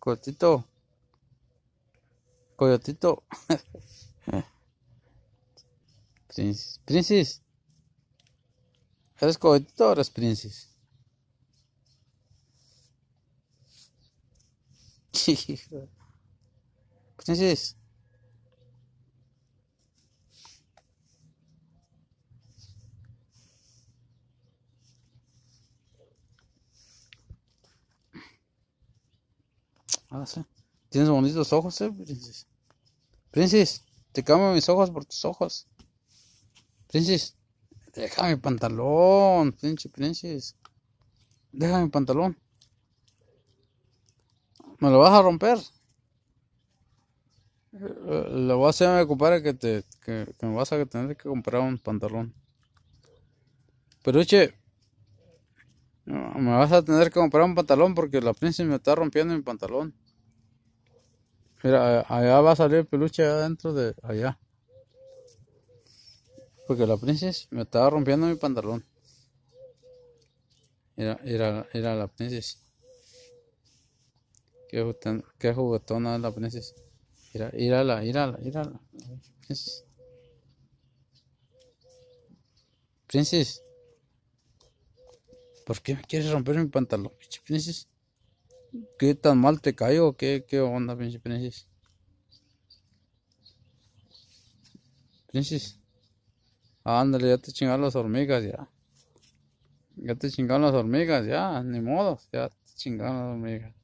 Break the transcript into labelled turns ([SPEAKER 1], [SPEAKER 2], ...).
[SPEAKER 1] Coyotito. Coyotito. Princes. Princes. ¿Eres coyotito o eres princes? princes. Ah, Tienes bonitos ojos, eh, princes, te cambio mis ojos por tus ojos. princes deja mi pantalón, pinche Deja mi pantalón. ¿Me lo vas a romper? Eh, lo voy a hacer ocupar que te que, me vas a tener que comprar un pantalón. Pero che, me vas a tener que comprar un pantalón porque la princesa me está rompiendo mi pantalón. Mira, allá va a salir peluche adentro de allá. Porque la princesa me estaba rompiendo mi pantalón. Era, era, la princesa. Qué, juguetona, es la princesa. Era, era la, era la, la. Princesa. ¿Por qué me quieres romper mi pantalón, pinche princesa? ¿Qué tan mal te caigo? ¿Qué, qué onda, pinche princesa? Princesa. Ándale, ya te chingaron las hormigas, ya. Ya te chingaron las hormigas, ya. Ni modo, ya te chingaron las hormigas.